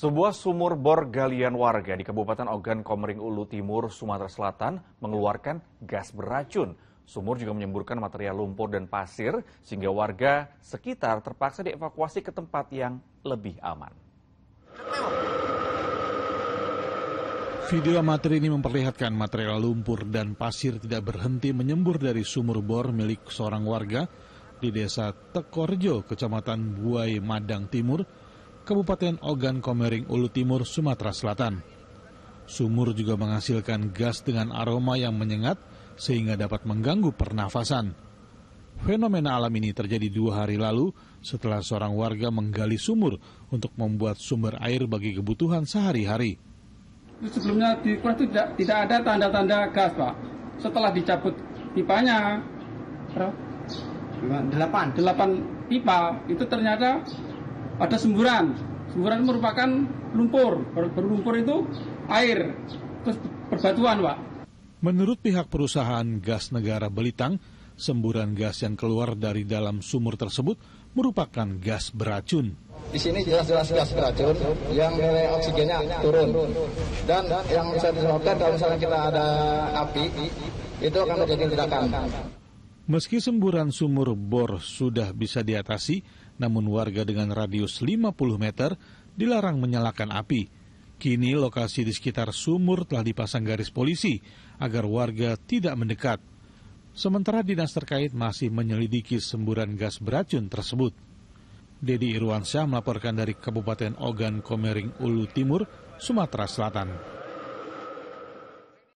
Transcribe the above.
Sebuah sumur bor galian warga di Kabupaten Ogan Komering Ulu Timur, Sumatera Selatan mengeluarkan gas beracun. Sumur juga menyemburkan material lumpur dan pasir sehingga warga sekitar terpaksa dievakuasi ke tempat yang lebih aman. Video amatir ini memperlihatkan material lumpur dan pasir tidak berhenti menyembur dari sumur bor milik seorang warga di desa Tekorjo, kecamatan Buai Madang Timur, Kabupaten Ogan Komering Ulu Timur, Sumatera Selatan. Sumur juga menghasilkan gas dengan aroma yang menyengat sehingga dapat mengganggu pernafasan. Fenomena alam ini terjadi dua hari lalu setelah seorang warga menggali sumur untuk membuat sumber air bagi kebutuhan sehari-hari. Sebelumnya di kuah itu tidak, tidak ada tanda-tanda gas, Pak. Setelah dicabut pipanya, berapa? Delapan. Delapan pipa, itu ternyata ada semburan. Semburan merupakan lumpur. Berlumpur itu air. Terus perbatuan, Pak. Menurut pihak perusahaan gas negara Belitang, semburan gas yang keluar dari dalam sumur tersebut merupakan gas beracun. Di sini jelas-jelas gas beracun yang nilai oksigennya turun. Dan yang bisa disebutkan kalau misalnya kita ada api, itu akan menjadi tindakan. Meski semburan sumur bor sudah bisa diatasi, namun warga dengan radius 50 meter dilarang menyalakan api. Kini lokasi di sekitar sumur telah dipasang garis polisi agar warga tidak mendekat. Sementara dinas terkait masih menyelidiki semburan gas beracun tersebut. Dedi Irwansyah melaporkan dari Kabupaten Ogan Komering Ulu Timur, Sumatera Selatan.